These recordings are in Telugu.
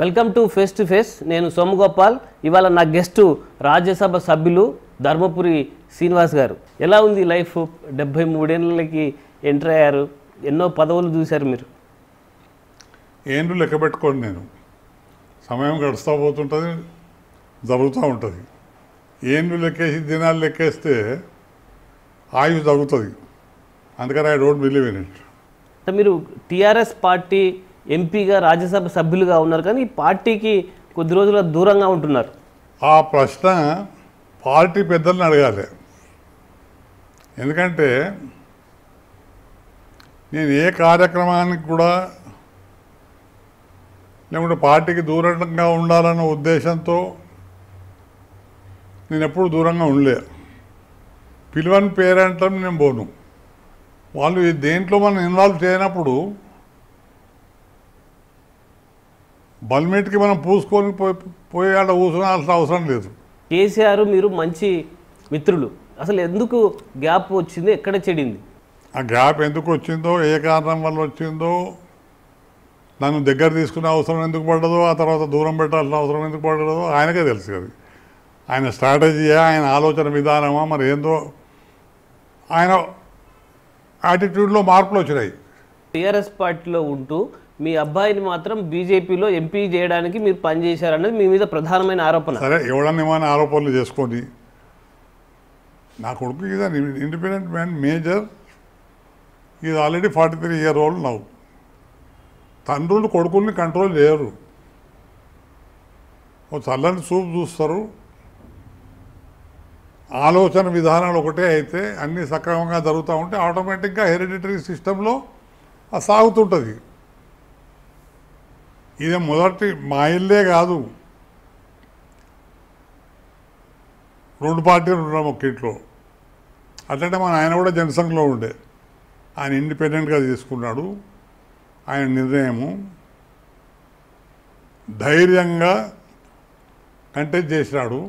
welcome to face to face నేను సోమగోపాల్ ఇవాళ నా గెస్టు రాజ్యసభ సభ్యులు ధర్మపురి శ్రీనివాస్ గారు ఎలా ఉంది లైఫ్ డెబ్భై మూడేళ్ళకి ఎంటర్ అయ్యారు ఎన్నో పదవులు చూశారు మీరు ఏండ్లు లెక్క పెట్టుకోండి నేను సమయం గడుస్తూ పోతుంటుంది జరుగుతూ ఉంటుంది ఏండ్లు లెక్కేసి దినాలు లెక్కేస్తే ఆయుష్ తగ్గుతుంది అందుకని I don't believe in it మీరు టీఆర్ఎస్ పార్టీ ఎంపీగా రాజ్యసభ సభ్యులుగా ఉన్నారు కానీ పార్టీకి కొద్ది రోజుల దూరంగా ఉంటున్నారు ఆ ప్రశ్న పార్టీ పెద్దలను అడగాలి ఎందుకంటే నేను ఏ కార్యక్రమానికి కూడా లేకుంటే పార్టీకి దూరంగా ఉండాలన్న ఉద్దేశంతో నేను ఎప్పుడు దూరంగా ఉండలే పిలువని పేరంటం నేను పోను వాళ్ళు దేంట్లో మనం ఇన్వాల్వ్ చేయనప్పుడు బల్మెట్కి మనం పూసుకొని పోయేట కూర్చునాల్సిన అవసరం లేదు కేసీఆర్ మీరు మంచి మిత్రులు అసలు ఎందుకు గ్యాప్ వచ్చింది ఎక్కడ చెడింది ఆ గ్యాప్ ఎందుకు వచ్చిందో ఏ కారణం వల్ల వచ్చిందో నన్ను దగ్గర తీసుకునే అవసరం ఎందుకు పడ్డదో ఆ తర్వాత దూరం పెట్టాల్సిన అవసరం ఎందుకు పడ్డదో ఆయనకే తెలుసు కదా ఆయన స్ట్రాటజీయా ఆయన ఆలోచన విధానమా మరి ఏందో ఆయన యాటిట్యూడ్లో మార్పులు వచ్చినాయి టీఆర్ఎస్ పార్టీలో ఉంటూ మీ అబ్బాయిని మాత్రం బీజేపీలో ఎంపీ చేయడానికి మీరు పనిచేశారన్నది మీ మీద ప్రధానమైన ఆరోపణ సరే ఎవడన్నా ఆరోపణలు చేసుకోండి నా కొడుకు independent man major is already forty three year old నవ్వు తండ్రులు కొడుకుల్ని కంట్రోల్ చేయరు ఓ చల్లని చూపు చూస్తారు ఆలోచన విధానాలు ఒకటే అయితే అన్నీ సక్రమంగా జరుగుతూ ఉంటే ఆటోమేటిక్గా హెరిడిటరీ సిస్టంలో సాగుతుంటుంది ఇది మొదటి మా ఇల్లే కాదు రెండు పార్టీలు ఉన్నాం ఒక ఇంట్లో అట్లంటే మన ఆయన కూడా జనసంఘలో ఉండే ఆయన ఇండిపెండెంట్గా తీసుకున్నాడు ఆయన నిర్ణయము ధైర్యంగా కంటెస్ట్ చేసినాడు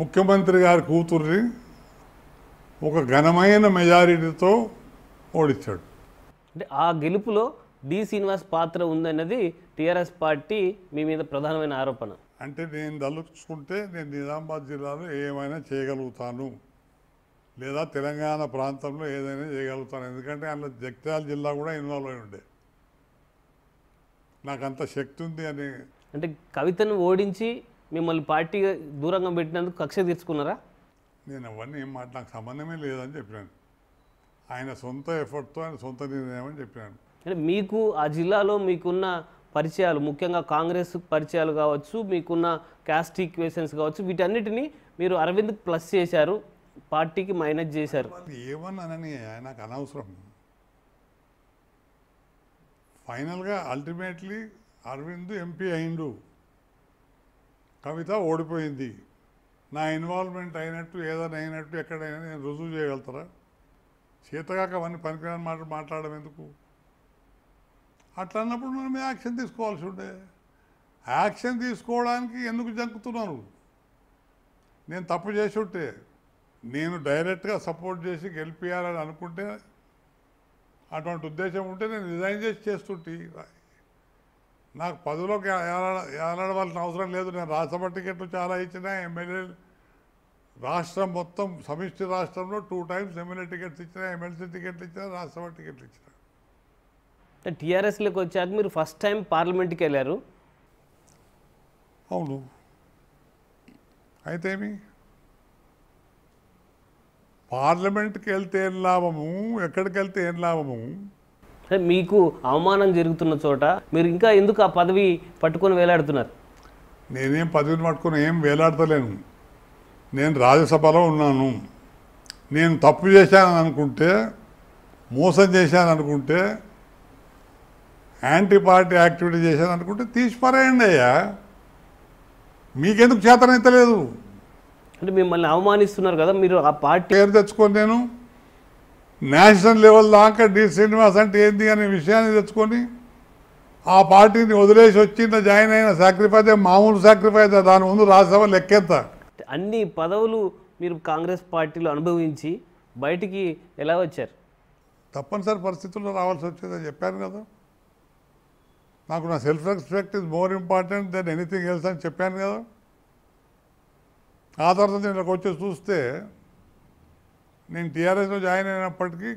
ముఖ్యమంత్రి గారి కూతుర్ని ఒక ఘనమైన మెజారిటీతో ఓడించాడు అంటే ఆ గెలుపులో డి శ్రీనివాస్ పాత్ర ఉందన్నది టీఆర్ఎస్ పార్టీ మీ మీద ప్రధానమైన ఆరోపణ అంటే నేను తలుచుకుంటే నేను నిజామాబాద్ జిల్లాలో ఏమైనా చేయగలుగుతాను లేదా తెలంగాణ ప్రాంతంలో ఏదైనా చేయగలుగుతాను ఎందుకంటే అందులో జగిత్యాల జిల్లా కూడా ఇన్వాల్వ్ అయి ఉండే నాకు అంత శక్తి ఉంది అని అంటే కవితను ఓడించి మిమ్మల్ని పార్టీ దూరంగా పెట్టినందుకు కక్ష తీర్చుకున్నారా నేను అవన్నీ ఏం మాట నాకు సంబంధమే లేదని చెప్పాను ఆయన సొంత ఎఫర్ట్తో ఆయన సొంత నిర్ణయం చెప్పాను అంటే మీకు ఆ జిల్లాలో మీకున్న పరిచయాలు ముఖ్యంగా కాంగ్రెస్ పరిచయాలు కావచ్చు మీకున్న క్యాస్ట్ ఈక్వేషన్స్ కావచ్చు వీటన్నిటిని మీరు అరవింద్ ప్లస్ చేశారు పార్టీకి మైనస్ చేశారు ఏమన్నానని ఆయనకు అనవసరం ఫైనల్గా అల్టిమేట్లీ అరవింద్ ఎంపీ అయిండు కవిత ఓడిపోయింది నా ఇన్వాల్వ్మెంట్ అయినట్టు ఏదైనా అయినట్టు ఎక్కడైనా నేను రుజువు చేయగలుగుతారా చేతగాక అవన్నీ పనికిరాని మాట మాట్లాడడం ఎందుకు అట్లా అన్నప్పుడు మనం యాక్షన్ తీసుకోవాల్సి ఉండే యాక్షన్ తీసుకోవడానికి ఎందుకు జంకుతున్నాను నేను తప్పు చేసి ఉంటే నేను డైరెక్ట్గా సపోర్ట్ చేసి గెలిపియాలని అనుకుంటే అటువంటి ఉద్దేశం ఉంటే నేను రిజైన్ చేసి చేస్తుంటే నాకు పదవిలోకి ఏలాడవలసిన అవసరం లేదు నేను రాష్ట్రపతి టికెట్లు చాలా ఇచ్చినా ఎమ్మెల్యేలు రాష్ట్రం మొత్తం సమిష్టి రాష్ట్రంలో టూ టైమ్స్ ఎమ్మెల్యే టికెట్స్ ఇచ్చిన ఎమ్మెల్సీ టికెట్లు ఇచ్చిన రాజ్యసభ టికెట్లు ఇచ్చిన టీఆర్ఎస్లోకి వచ్చాక మీరు ఫస్ట్ టైం పార్లమెంట్కి వెళ్ళారు అవును అయితే ఏమి పార్లమెంట్కి వెళ్తే ఏం లాభము ఎక్కడికి వెళ్తే ఏం లాభము మీకు అవమానం జరుగుతున్న చోట మీరు ఇంకా ఎందుకు ఆ పదవి పట్టుకొని వేలాడుతున్నారు నేనేం పదవిని పట్టుకుని ఏం వేలాడతలేను నేను రాజ్యసభలో ఉన్నాను నేను తప్పు చేశాను అనుకుంటే మోసం చేశాను అనుకుంటే యాంటీ పార్టీ యాక్టివిటీ చేశాను అనుకుంటే తీసి పారేయండి అయ్యా మీకెందుకు లేదు అంటే మిమ్మల్ని అవమానిస్తున్నారు కదా మీరు ఆ పార్టీ పేరు తెచ్చుకొని నేను నేషనల్ లెవెల్ దాకా డి శ్రీనివాస్ అంటే ఏంటి అనే విషయాన్ని తెచ్చుకొని ఆ పార్టీని వదిలేసి వచ్చిన జాయిన్ అయిన సాక్రిఫైస్ మామూలు సాక్రిఫైస్ దాని ముందు రాజ్యసభ లెక్కెత్తా అన్ని పదవులు మీరు కాంగ్రెస్ పార్టీలో అనుభవించి బయటికి ఎలా వచ్చారు తప్పనిసరి పరిస్థితుల్లో రావాల్సి వచ్చేదని చెప్పాను కదా నాకు నా self respect is more important than anything else అని చెప్పాను కదా ఆ తర్వాత నేను వచ్చి చూస్తే నేను టీఆర్ఎస్లో జాయిన్ అయినప్పటికీ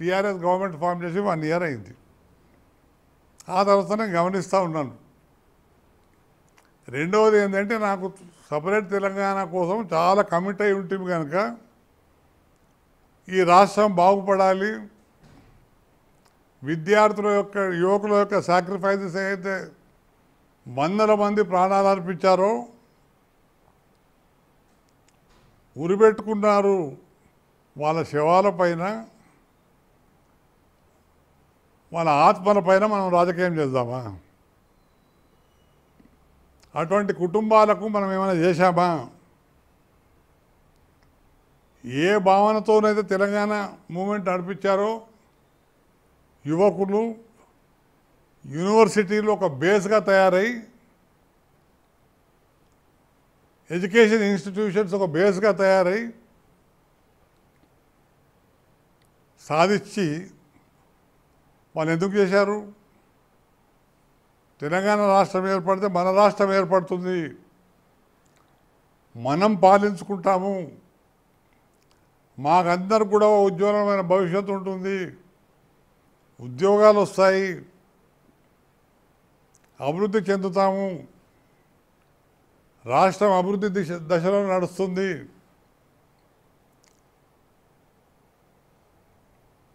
టీఆర్ఎస్ గవర్నమెంట్ ఫామ్ చేసి వన్ ఇయర్ అయింది ఆ తర్వాత నేను గమనిస్తూ ఉన్నాను రెండవది ఏంటంటే నాకు సపరేట్ తెలంగాణ కోసం చాలా కమిట్ అయి ఉంటుంది కనుక ఈ రాష్ట్రం బాగుపడాలి విద్యార్థుల యొక్క యువకుల యొక్క సాక్రిఫైసెస్ ఏదైతే వందల మంది ప్రాణాలు అర్పించారో ఉరిపెట్టుకున్నారు వాళ్ళ శవాల పైన వాళ్ళ ఆత్మల పైన మనం రాజకీయం చేద్దామా అటువంటి కుటుంబాలకు మనం ఏమైనా చేశామా ఏ భావనతోనైతే తెలంగాణ మూమెంట్ నడిపించారో యువకులు యూనివర్సిటీలు ఒక బేస్గా తయారై ఎడ్యుకేషన్ ఇన్స్టిట్యూషన్స్ ఒక బేస్గా తయారై సాధించి వాళ్ళు ఎందుకు చేశారు తెలంగాణ రాష్ట్రం ఏర్పడితే మన రాష్ట్రం ఏర్పడుతుంది మనం పాలించుకుంటాము మాకందరు కూడా ఉజ్వలమైన భవిష్యత్తు ఉంటుంది ఉద్యోగాలు వస్తాయి అభివృద్ధి చెందుతాము రాష్ట్రం అభివృద్ధి దిశ దశలో నడుస్తుంది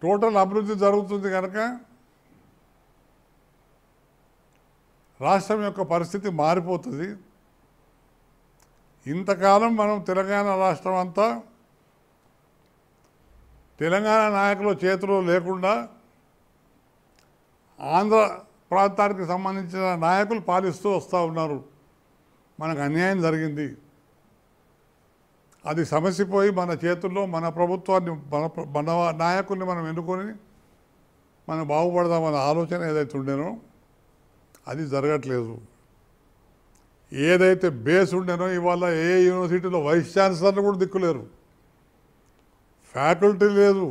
టోటల్ అభివృద్ధి జరుగుతుంది కనుక రాష్ట్రం యొక్క పరిస్థితి మారిపోతుంది ఇంతకాలం మనం తెలంగాణ రాష్ట్రం అంతా తెలంగాణ నాయకుల చేతిలో లేకుండా ఆంధ్ర ప్రాంతానికి సంబంధించిన నాయకులు పాలిస్తూ వస్తూ ఉన్నారు మనకు అన్యాయం జరిగింది అది సమసిపోయి మన చేతుల్లో మన ప్రభుత్వాన్ని మన మన నాయకుల్ని మనం ఎన్నుకొని మనం బాగుపడదామన్న ఆలోచన ఏదైతే ఉండేనో అది జరగట్లేదు ఏదైతే బేస్ ఉండేనో ఇవాళ ఏ యూనివర్సిటీలో వైస్ ఛాన్సలర్లు కూడా దిక్కులేరు ఫ్యాకల్టీ లేదు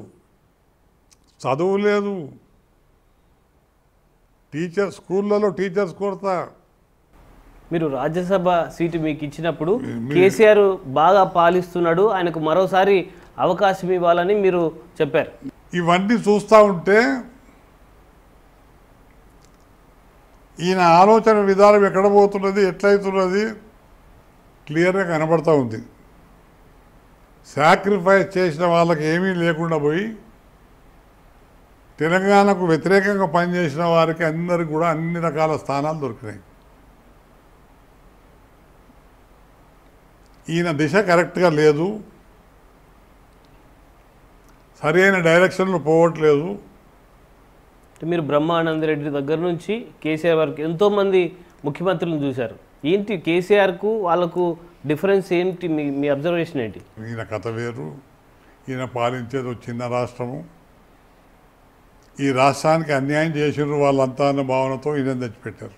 చదువు లేదు టీచర్ స్కూళ్ళలో టీచర్స్ కొరత మీరు రాజ్యసభ సీటు మీకు ఇచ్చినప్పుడు కేసీఆర్ బాగా పాలిస్తున్నాడు ఆయనకు మరోసారి అవకాశం ఇవ్వాలని మీరు చెప్పారు ఇవన్నీ చూస్తూ ఉంటే ఈయన ఆలోచన విధానం ఎక్కడ పోతున్నది ఎట్లయితున్నది క్లియర్గా కనబడుతూ ఉంది సాక్రిఫైస్ చేసిన వాళ్ళకి ఏమీ లేకుండా పోయి తెలంగాణకు వ్యతిరేకంగా పనిచేసిన వారికి అందరికి కూడా అన్ని రకాల స్థానాలు దొరికినాయి ఈయన దిశ కరెక్ట్గా లేదు సరైన డైరెక్షన్లు పోవట్లేదు మీరు రెడ్డి దగ్గర నుంచి కేసీఆర్ వరకు ఎంతోమంది ముఖ్యమంత్రులను చూశారు ఏంటి కేసీఆర్కు వాళ్ళకు డిఫరెన్స్ ఏంటి మీ మీ అబ్జర్వేషన్ ఏంటి ఈయన కథ వేరు ఈయన పాలించేది ఒక చిన్న రాష్ట్రము ఈ రాష్ట్రానికి అన్యాయం చేసినారు వాళ్ళంతా అన్న భావనతో ఈయన తెచ్చిపెట్టారు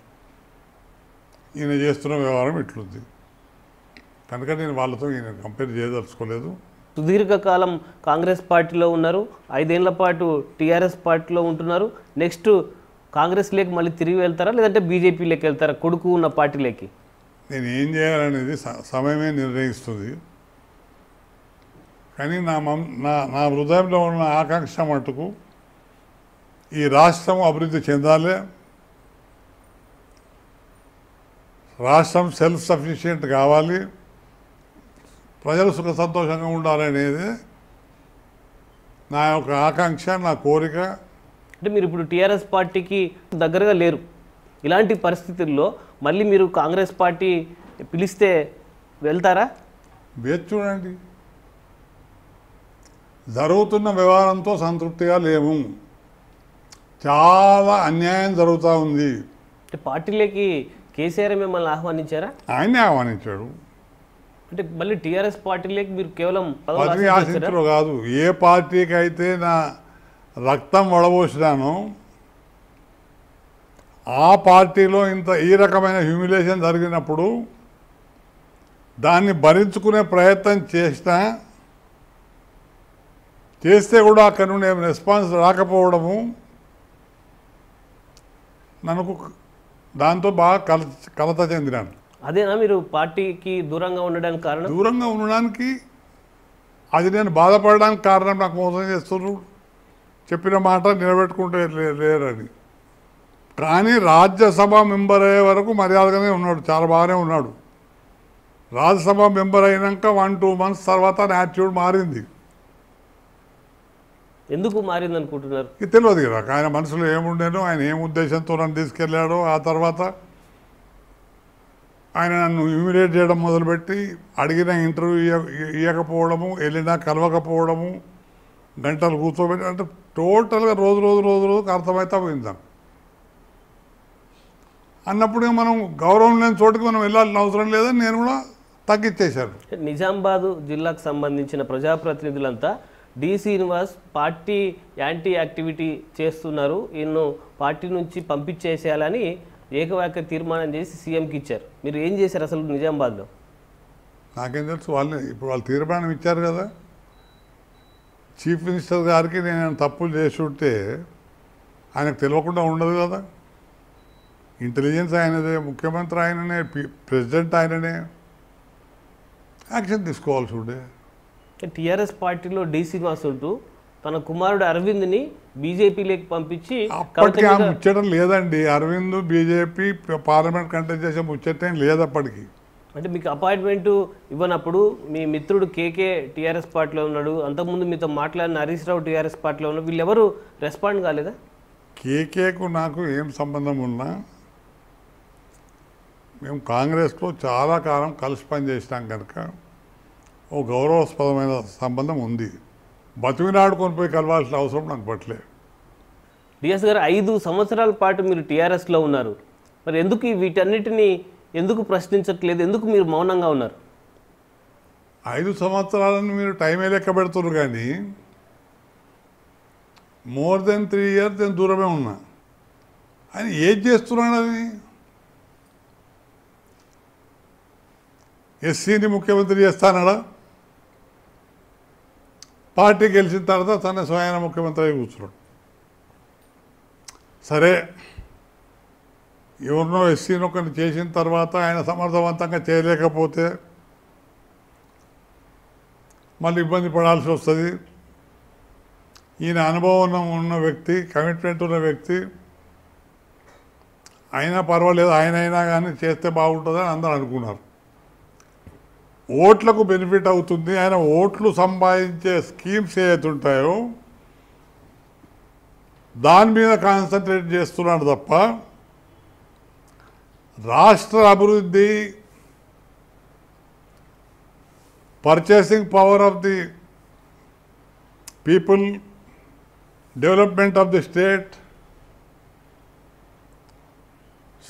ఈయన చేస్తున్న వ్యవహారం ఇట్లుంది కనుక నేను వాళ్ళతో ఈయన కంపేర్ చేయదలుచుకోలేదు సుదీర్ఘకాలం కాంగ్రెస్ పార్టీలో ఉన్నారు ఐదేళ్ల పాటు టీఆర్ఎస్ పార్టీలో ఉంటున్నారు నెక్స్ట్ కాంగ్రెస్ లేక మళ్ళీ తిరిగి వెళ్తారా లేదంటే బీజేపీ లేక వెళ్తారా కొడుకు ఉన్న పార్టీలోకి నేను ఏం చేయాలనేది సమయమే నిర్ణయిస్తుంది కానీ నా నా నా హృదయంలో ఉన్న ఆకాంక్ష మటుకు ఈ రాష్ట్రం అభివృద్ధి చెందాలి రాష్ట్రం సెల్ఫ్ సఫిషియెంట్ కావాలి ప్రజలు సుఖ సంతోషంగా ఉండాలనేది నా యొక్క ఆకాంక్ష నా కోరిక అంటే మీరు ఇప్పుడు టీఆర్ఎస్ పార్టీకి దగ్గరగా లేరు ఇలాంటి పరిస్థితుల్లో మళ్ళీ మీరు కాంగ్రెస్ పార్టీ పిలిస్తే వెళ్తారా వేచి చూడండి జరుగుతున్న వ్యవహారంతో సంతృప్తిగా లేము చాలా అన్యాయం జరుగుతూ ఉంది పార్టీలోకి కేసీఆర్ మిమ్మల్ని ఆహ్వానించారా ఆయనే ఆహ్వానించాడు అంటే మళ్ళీ టీఆర్ఎస్ పార్టీలే మీరు కేవలం పదవి ఆశించడం కాదు ఏ పార్టీకి అయితే నా రక్తం వడబోసినాను ఆ పార్టీలో ఇంత ఈ రకమైన హ్యూమిలేషన్ జరిగినప్పుడు దాన్ని భరించుకునే ప్రయత్నం చేసిన చేస్తే కూడా అక్కడ నుండి ఏమి రెస్పాన్స్ రాకపోవడము నన్ను దాంతో బాగా కల కలత చెందినాను అదేనా మీరు పార్టీకి దూరంగా ఉండడానికి కారణం దూరంగా ఉండడానికి అది నేను బాధపడడానికి కారణం నాకు మోసం చేస్తున్నారు చెప్పిన మాట నిలబెట్టుకుంటే లేరని కానీ రాజ్యసభ మెంబర్ అయ్యే వరకు మర్యాదగానే ఉన్నాడు చాలా బాగానే ఉన్నాడు రాజ్యసభ మెంబర్ అయినాక వన్ టూ మంత్స్ తర్వాత యాటిట్యూడ్ మారింది ఎందుకు మారింది అనుకుంటున్నారు ఇది తెలియదు కదా ఆయన మనసులో ఏముండేనో ఆయన ఏం ఉద్దేశంతో నన్ను తీసుకెళ్ళాడో ఆ తర్వాత ఆయన నన్ను హ్యూమిలేట్ చేయడం మొదలుపెట్టి అడిగిన ఇంటర్వ్యూ ఇవ్వకపోవడము వెళ్ళినా కలవకపోవడము గంటలు కూర్చోబెట్టి అంటే టోటల్గా రోజు రోజు రోజు రోజుకు అర్థమైతే పోయిందాను అన్నప్పుడు మనం గౌరవం లేని చోటుకి మనం వెళ్ళాల్సిన అవసరం లేదని నేను కూడా తగ్గించేశాను నిజామాబాదు జిల్లాకు సంబంధించిన ప్రజాప్రతినిధులంతా D Srinivas party anti activity చేస్తున్నారు ఈయన్ను పార్టీ నుంచి పంపించేసేయాలని ఏకవాక్య తీర్మానం చేసి సీఎంకి ఇచ్చారు మీరు ఏం చేశారు అసలు నిజామాబాద్లో నాకేం తెలుసు వాళ్ళే ఇప్పుడు వాళ్ళు తీర్మానం ఇచ్చారు కదా చీఫ్ మినిస్టర్ గారికి నేను తప్పులు చేసి ఉంటే ఆయనకు తెలియకుండా ఉండదు కదా ఇంటెలిజెన్స్ ఆయనదే ముఖ్యమంత్రి ఆయననే ప్రెసిడెంట్ ఆయననే యాక్షన్ తీసుకోవాల్సి ఉండే టీఆర్ఎస్ పార్టీలో డీ శ్రీనివాస్ ఉంటూ తన కుమారుడు అరవింద్ని బీజేపీలోకి పంపించి అప్పటికి ఆ ముచ్చటం లేదండి అరవింద్ బీజేపీ పార్లమెంట్ కంటెస్ట్ చేసే ముచ్చటం లేదు అప్పటికి అంటే మీకు అపాయింట్మెంట్ ఇవ్వనప్పుడు మీ మిత్రుడు కేకే టీఆర్ఎస్ పార్టీలో ఉన్నాడు అంతకుముందు మీతో మాట్లాడిన హరీష్ రావు టీఆర్ఎస్ పార్టీలో ఉన్నాడు ఎవరు రెస్పాండ్ కాలేదా కేకేకు నాకు ఏం సంబంధం ఉన్నా మేము కాంగ్రెస్లో చాలా కాలం కలిసి పనిచేసినాం కనుక ఓ గౌరవాస్పదమైన సంబంధం ఉంది బతిమినాడుకొని పోయి కలవాల్సిన అవసరం నాకు పట్టలేదు డిఎస్ గారు ఐదు సంవత్సరాల పాటు మీరు టీఆర్ఎస్లో ఉన్నారు మరి ఎందుకు వీటన్నిటిని ఎందుకు ప్రశ్నించట్లేదు ఎందుకు మీరు మౌనంగా ఉన్నారు ఐదు సంవత్సరాలను మీరు టైమే లెక్క పెడుతున్నారు కానీ మోర్ దెన్ త్రీ ఇయర్స్ నేను దూరమే ఉన్నా అని ఏం చేస్తున్నాడు అది ఎస్సీని ముఖ్యమంత్రి చేస్తానడా పార్టీ గెలిచిన తర్వాత తన స్వయాన ముఖ్యమంత్రి కూర్చున్నాడు సరే ఎవరినో ఎస్సీని ఒకరిని చేసిన తర్వాత ఆయన సమర్థవంతంగా చేయలేకపోతే మళ్ళీ ఇబ్బంది పడాల్సి వస్తుంది ఈయన అనుభవం ఉన్న వ్యక్తి కమిట్మెంట్ ఉన్న వ్యక్తి అయినా పర్వాలేదు ఆయనైనా కానీ చేస్తే బాగుంటుందని అందరూ అనుకున్నారు ఓట్లకు బెనిఫిట్ అవుతుంది ఆయన ఓట్లు సంపాదించే స్కీమ్స్ ఏవైతే ఉంటాయో దాని మీద కాన్సన్ట్రేట్ చేస్తున్నాడు తప్ప రాష్ట్ర అభివృద్ధి purchasing power of the people development of the state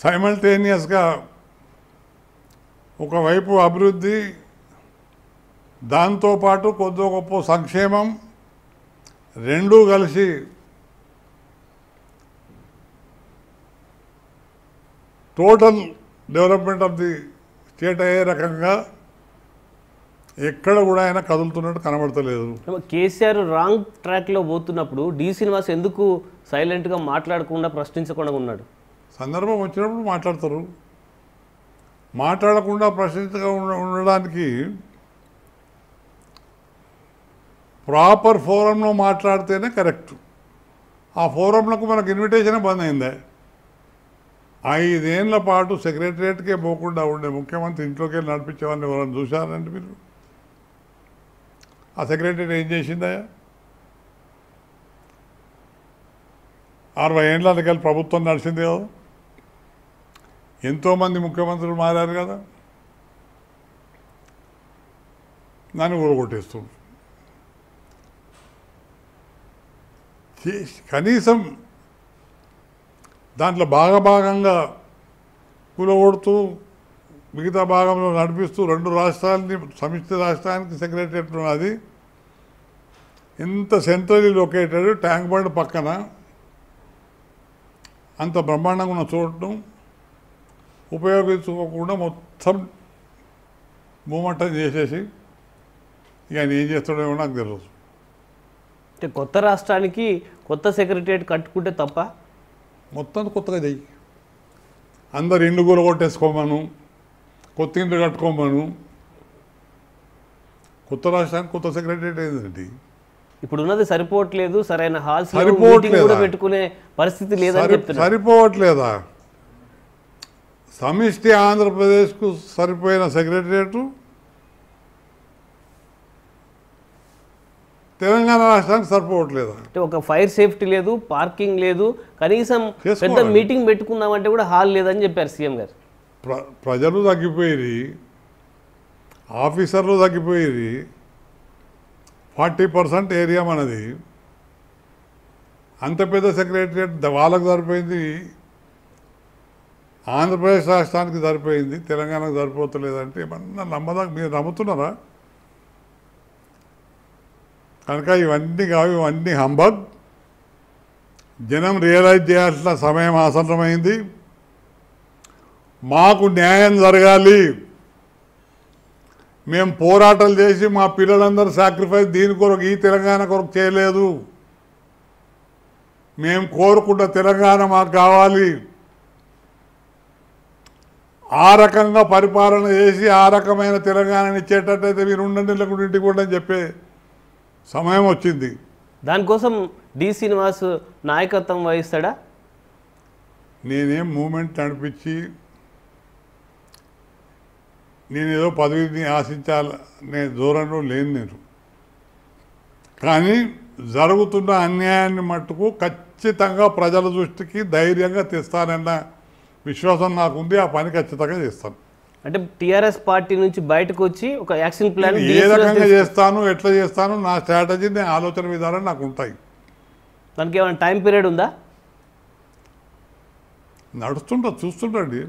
సైమల్టేనియస్గా ఒకవైపు అభివృద్ధి దాంతోపాటు కొద్దిగా గొప్ప సంక్షేమం రెండూ కలిసి total development of the state అయ్యే రకంగా ఎక్కడ కూడా ఆయన కదులుతున్నట్టు కనబడతలేదు కేసీఆర్ రాంగ్ ట్రాక్లో పోతున్నప్పుడు డి శ్రీనివాస్ ఎందుకు సైలెంట్గా మాట్లాడకుండా ప్రశ్నించకుండా ఉన్నాడు సందర్భం వచ్చినప్పుడు మాట్లాడతారు మాట్లాడకుండా ప్రశ్నించకుండా ఉండడానికి ప్రాపర్ ఫోరంలో మాట్లాడితేనే కరెక్ట్ ఆ ఫోరంలకు మనకు ఇన్విటేషన్ బంద్ అయిందే ఐదేళ్ల పాటు సెక్రటరియట్కే పోకుండా ఉండే ముఖ్యమంత్రి ఇంట్లోకి వెళ్ళి నడిపించేవాళ్ళని ఎవరైనా చూశారండి మీరు ఆ సెక్రటరీ ఏం చేసిందయ్యా అరవై ఏళ్ళ కలిసి ప్రభుత్వం నడిచింది కదా ఎంతోమంది ముఖ్యమంత్రులు మారారు కదా దాన్ని ఊరగొట్టేస్తుంది కనీసం దాంట్లో బాగా భాగంగా కూలగొడుతూ మిగతా భాగంలో నడిపిస్తూ రెండు రాష్ట్రాలని సమిష్టి రాష్ట్రానికి సెక్రటరేట్ ఉన్నది ఇంత సెంట్రలీ లొకేటెడ్ ట్యాంక్ బండ్ పక్కన అంత బ్రహ్మాండంగా ఉన్న చోటును ఉపయోగించుకోకుండా మొత్తం మూమెంటం చేసేసి ఇక ఆయన ఏం చేస్తాడేమో నాకు తెలియదు అంటే కొత్త రాష్ట్రానికి కొత్త సెక్రటరియట్ కట్టుకుంటే తప్ప మొత్తం కొత్తగా చెయ్యి అందరు ఇండ్లు గోలు కొట్టేసుకోమను కొత్త ఇండ్లు కట్టుకోమను కొత్త రాష్ట్రానికి కొత్త సెక్రటరియట్ ఏంటండి ఇప్పుడు ఉన్నది సరిపోవట్లేదు సరైన హాల్స్ కూడా పెట్టుకునే పరిస్థితి లేదని సరిపోవట్లేదా సమిష్టి ఆంధ్రప్రదేశ్కు సరిపోయిన సెక్రటరియట్ తెలంగాణ రాష్ట్రానికి సరిపోవట్లేదు అంటే ఒక ఫైర్ సేఫ్టీ లేదు పార్కింగ్ లేదు కనీసం పెద్ద మీటింగ్ పెట్టుకుందామంటే కూడా హాల్ లేదని చెప్పారు సీఎం గారు ప్రజలు తగ్గిపోయి ఆఫీసర్లు తగ్గిపోయి ఫార్టీ పర్సెంట్ ఏరియా మనది అంత పెద్ద సెక్రటరియట్ వాళ్ళకు సరిపోయింది ఆంధ్రప్రదేశ్ రాష్ట్రానికి సరిపోయింది తెలంగాణకు సరిపోతలేదంటే ఏమన్నా నమ్మదా మీరు నమ్ముతున్నారా కనుక ఇవన్నీ కావు ఇవన్నీ హంబగ్ జనం రియలైజ్ చేయాల్సిన సమయం ఆసన్నమైంది మాకు న్యాయం జరగాలి మేము పోరాటాలు చేసి మా పిల్లలందరూ సాక్రిఫైస్ దీని కొరకు ఈ తెలంగాణ కొరకు చేయలేదు మేము కోరుకున్న తెలంగాణ మాకు కావాలి ఆ రకంగా పరిపాలన చేసి ఆ రకమైన తెలంగాణని ఇచ్చేటట్టయితే మీరు ఉండండి లేకుండా ఇంటికి కూడా అని చెప్పే సమయం వచ్చింది దానికోసం డి శ్రీనివాస్ నాయకత్వం వహిస్తాడా నేనేం మూమెంట్ నడిపించి నేనేదో పదవిని ఆశించాలనే దూరంలో లేను నేను కానీ జరుగుతున్న అన్యాయాన్ని మట్టుకు ఖచ్చితంగా ప్రజల దృష్టికి ధైర్యంగా తెస్తానన్న విశ్వాసం నాకుంది ఆ పని ఖచ్చితంగా చేస్తాను అంటే టిఆర్ఎస్ పార్టీ నుంచి బయటకు వచ్చి ఒక యాక్షన్ ప్లాన్ ఏ రకంగా చేస్తాను ఎట్లా చేస్తాను నా స్ట్రాటజీ నా ఆలోచన విధానం నాకు ఉంటాయి దానికి ఏమైనా టైం పీరియడ్ ఉందా నడుస్తుంటా చూస్తుంటండి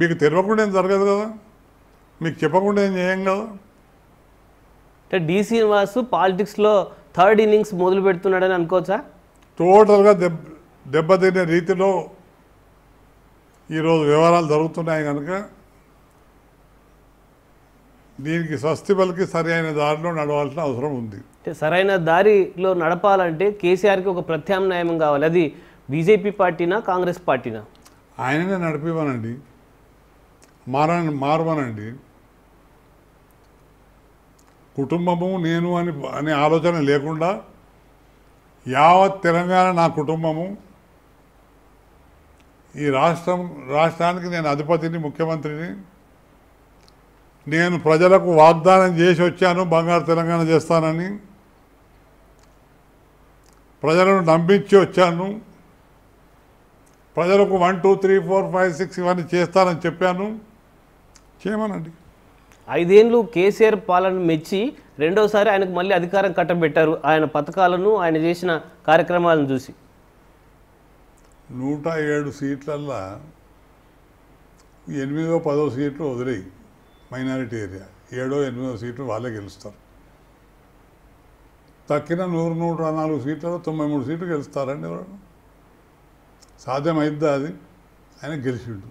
మీకు తెలియకుండా ఏం జరగదు కదా మీకు చెప్పకుండా ఏం చేయం కదా అంటే డి శ్రీనివాస్ పాలిటిక్స్లో థర్డ్ ఇన్నింగ్స్ మొదలు పెడుతున్నాడని అనుకోవచ్చా టోటల్గా దెబ్బ దెబ్బతినే రీతిలో ఈరోజు వివరాలు జరుగుతున్నాయి కనుక దీనికి స్వస్తి సరైన దారిలో నడవాల్సిన అవసరం ఉంది సరైన దారిలో నడపాలంటే కేసీఆర్కి ఒక ప్రత్యామ్నాయం కావాలి అది బీజేపీ పార్టీనా కాంగ్రెస్ పార్టీనా ఆయననే నడిపివ్వనండి మార మారవనండి కుటుంబము నేను అని అనే ఆలోచన లేకుండా యావత్ తెలంగాణ నా కుటుంబము ఈ రాష్ట్రం రాష్ట్రానికి నేను అధిపతిని ముఖ్యమంత్రిని నేను ప్రజలకు వాగ్దానం చేసి వచ్చాను బంగారు తెలంగాణ చేస్తానని ప్రజలను నమ్మించి వచ్చాను ప్రజలకు one two three four five six ఇవన్నీ చేస్తానని చెప్పాను చేయమనండి ఐదేండ్లు కేసీఆర్ పాలన మెచ్చి రెండోసారి ఆయనకు మళ్ళీ అధికారం కట్టబెట్టారు ఆయన పథకాలను ఆయన చేసిన కార్యక్రమాలను చూసి నూట ఏడు సీట్లల్లా ఎనిమిదో పదో సీట్లు వదిలేయి మైనారిటీ ఏరియా ఏడో ఎనిమిదో సీట్లు వాళ్ళే గెలుస్తారు తక్కిన నూరు నూట నాలుగు సీట్లలో తొంభై మూడు సీట్లు గెలుస్తారండి వాళ్ళు సాధ్యమైద్దా అది ఆయన గెలిచిండు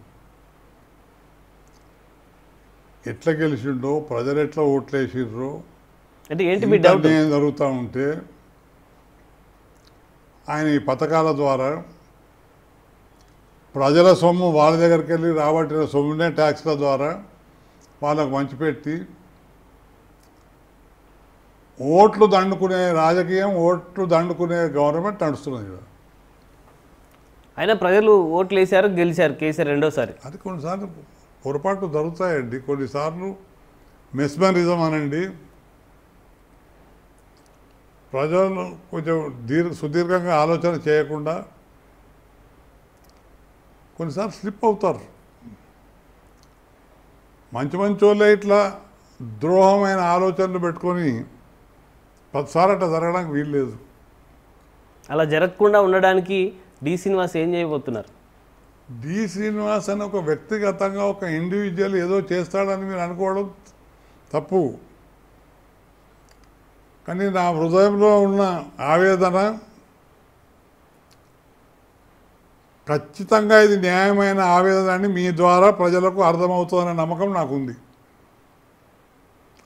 ఎట్లా గెలిచిండో ప్రజలు ఎట్లా ఓట్లేసిండ్రో అంటే ఏంటి జరుగుతూ ఉంటే ఆయన ఈ పథకాల ద్వారా ప్రజల సొమ్ము వాళ్ళ దగ్గరికి వెళ్ళి రాబట్టిన సొమ్మునే ట్యాక్స్ల ద్వారా వాళ్ళకు వంచిపెట్టి ఓట్లు దండుకునే రాజకీయం ఓట్లు దండుకునే గవర్నమెంట్ నడుస్తున్నది కదా అయినా ప్రజలు ఓట్లు వేశారు గెలిచారు కేసీఆర్ రెండోసారి అది కొన్నిసార్లు పొరపాట్లు జరుగుతాయండి కొన్నిసార్లు మెస్మరిజం అనండి ప్రజలు కొంచెం దీర్ఘ సుదీర్ఘంగా ఆలోచన చేయకుండా కొన్నిసార్లు స్లిప్ అవుతారు మంచి మంచోళ్ళే ఇట్లా ద్రోహమైన ఆలోచనలు పెట్టుకొని పదిసారట జరగడానికి వీలు లేదు అలా జరగకుండా ఉండడానికి డి శ్రీనివాస్ ఏం చేయబోతున్నారు డి శ్రీనివాస్ అని ఒక వ్యక్తిగతంగా ఒక ఇండివిజువల్ ఏదో చేస్తాడని మీరు అనుకోవడం తప్పు కానీ నా హృదయంలో ఉన్న ఆవేదన ఖచ్చితంగా ఇది న్యాయమైన ఆవేదన అని మీ ద్వారా ప్రజలకు అర్థమవుతుందనే నమ్మకం నాకుంది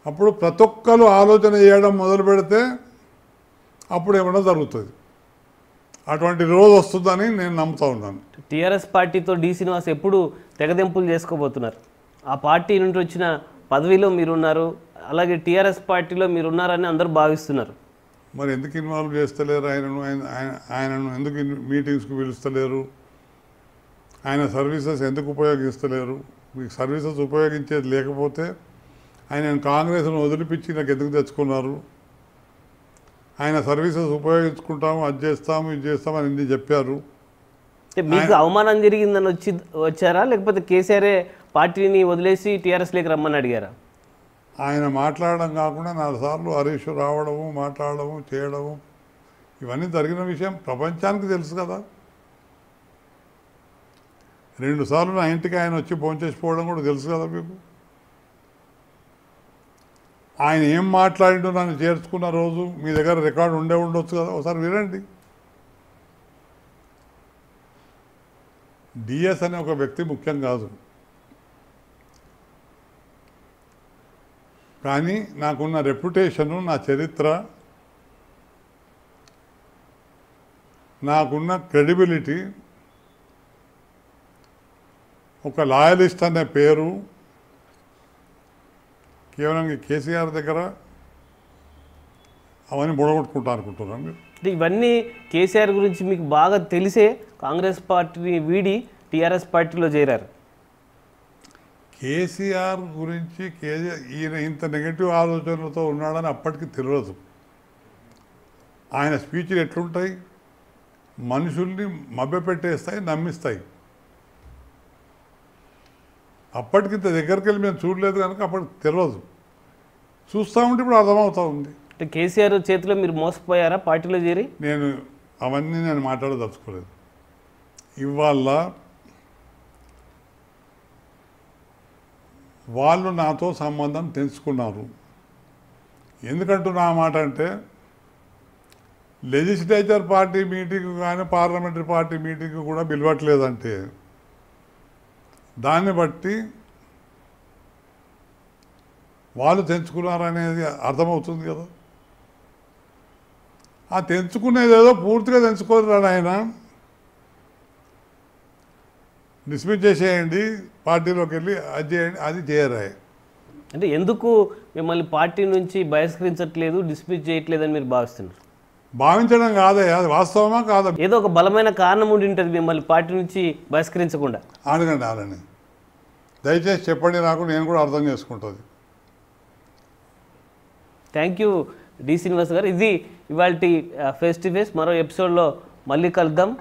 అప్పుడు ప్రతి ఒక్కరు ఆలోచన చేయడం మొదలు పెడితే అప్పుడు ఏమైనా జరుగుతుంది అటువంటి రోజు వస్తుందని నేను నమ్ముతా ఉన్నాను టీఆర్ఎస్ పార్టీతో డి శ్రీనివాస్ ఎప్పుడు తెగదెంపులు చేసుకోబోతున్నారు ఆ పార్టీ నుండి వచ్చిన పదవిలో మీరున్నారు అలాగే టీఆర్ఎస్ పార్టీలో మీరున్నారని అందరూ భావిస్తున్నారు మరి ఎందుకు ఇన్వాల్వ్ చేస్తలేరు ఆయనను ఆయన ఆయనను ఎందుకు మీటింగ్స్కి పిలుస్తలేరు ఆయన సర్వీసెస్ ఎందుకు ఉపయోగిస్తలేరు మీకు సర్వీసెస్ ఉపయోగించేది లేకపోతే ఆయన కాంగ్రెస్ను వదిలిపించి నాకు ఎందుకు తెచ్చుకున్నారు ఆయన సర్వీసెస్ ఉపయోగించుకుంటాము అది చేస్తాము ఇది చేస్తాము అని చెప్పారు మీకు అవమానం జరిగిందని వచ్చి వచ్చారా లేకపోతే కేసీఆర్ఏ పార్టీని వదిలేసి టీఆర్ఎస్లోకి రమ్మని అడిగారా ఆయన మాట్లాడడం కాకుండా నాలుగు సార్లు హరీష్ రావడము మాట్లాడడము చేయడము ఇవన్నీ జరిగిన విషయం ప్రపంచానికి తెలుసు కదా రెండుసార్లు నా ఇంటికి ఆయన వచ్చి భోంచేసిపోవడం కూడా తెలుసు కదా మీకు ఆయన ఏం మాట్లాడిండో నన్ను చేర్చుకున్న రోజు మీ దగ్గర రికార్డు ఉండే ఉండొచ్చు కదా ఒకసారి వినండి డిఎస్ అనే ఒక వ్యక్తి ముఖ్యం కాదు కానీ నాకున్న రెప్యుటేషను నా చరిత్ర నాకున్న క్రెడిబిలిటీ ఒక లాయలిస్ట్ అనే పేరు కేవలం కేసీఆర్ దగ్గర అవన్నీ బుడగొట్టుకుంటా అనుకుంటున్నాను మీరు ఇవన్నీ కేసీఆర్ గురించి మీకు బాగా తెలిసే కాంగ్రెస్ పార్టీని వీడి టీఆర్ఎస్ పార్టీలో చేరారు కేసీఆర్ గురించి కేసీఆర్ ఈయన ఇంత నెగిటివ్ ఆలోచనలతో ఉన్నాడని అప్పటికి తెలియదు ఆయన స్పీచ్లు ఎట్లుంటాయి మనుషుల్ని మభ్యపెట్టేస్తాయి నమ్మిస్తాయి అప్పటికింత దగ్గరికి వెళ్ళి మేము చూడలేదు కనుక అప్పటికి తెలియదు ఉంటే ఇప్పుడు అర్థమవుతా ఉంది అంటే కేసీఆర్ చేతిలో మీరు మోసపోయారా పార్టీలో చేరి నేను అవన్నీ నేను మాట్లాడదలుచుకోలేదు ఇవాళ వాళ్ళు నాతో సంబంధం తెంచుకున్నారు ఎందుకంటూ నా మాట అంటే లెజిస్లేచర్ పార్టీ మీటింగ్ కానీ పార్లమెంటరీ పార్టీ మీటింగ్ కూడా పిలవట్లేదంటే దాన్ని బట్టి వాళ్ళు తెంచుకున్నారనేది అర్థమవుతుంది కదా ఆ తెంచుకునేది ఏదో పూర్తిగా తెంచుకోరు ఆయన డిస్మిస్ చేసేయండి పార్టీలోకి వెళ్ళి అది చేయండి అది చేయరాయి అంటే ఎందుకు మిమ్మల్ని పార్టీ నుంచి బహిష్కరించట్లేదు డిస్మిస్ అని మీరు భావిస్తున్నారు భావించడం కాదే అది వాస్తవమా కాదా ఏదో ఒక బలమైన కారణం ఉండి ఉంటుంది మిమ్మల్ని పార్టీ నుంచి బహిష్కరించకుండా అడగండి అలానే దయచేసి చెప్పండి నాకు నేను కూడా అర్థం చేసుకుంటుంది థ్యాంక్ యూ డి శ్రీనివాస్ గారు ఇది ఇవాళ ఫేస్ టు ఫేస్ మరో ఎపిసోడ్లో మళ్ళీ కలుద్దాం